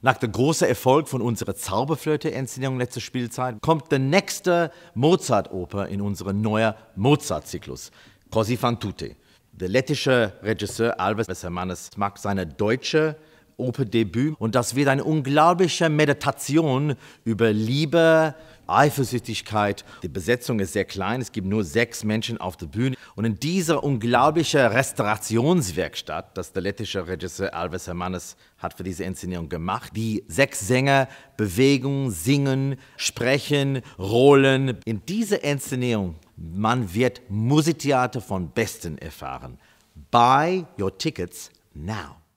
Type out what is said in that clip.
Nach dem großen Erfolg von unserer Zauberflöte-Inszenierung letzte Spielzeit kommt der nächste Mozart-Oper in unseren neuen Mozart-Zyklus, Così fan tutte. Der lettische Regisseur Alves Hermanes mag seine deutsche Operdebüt und das wird eine unglaubliche Meditation über Liebe, Eifersüchtigkeit. Die Besetzung ist sehr klein, es gibt nur sechs Menschen auf der Bühne. Und in dieser unglaublichen Restaurationswerkstatt, das der lettische Regisseur Alves Hermannes hat für diese Inszenierung gemacht, die sechs Sänger bewegen, singen, sprechen, rollen. In dieser Inszenierung, man wird Musiktheater von Besten erfahren. Buy your tickets now.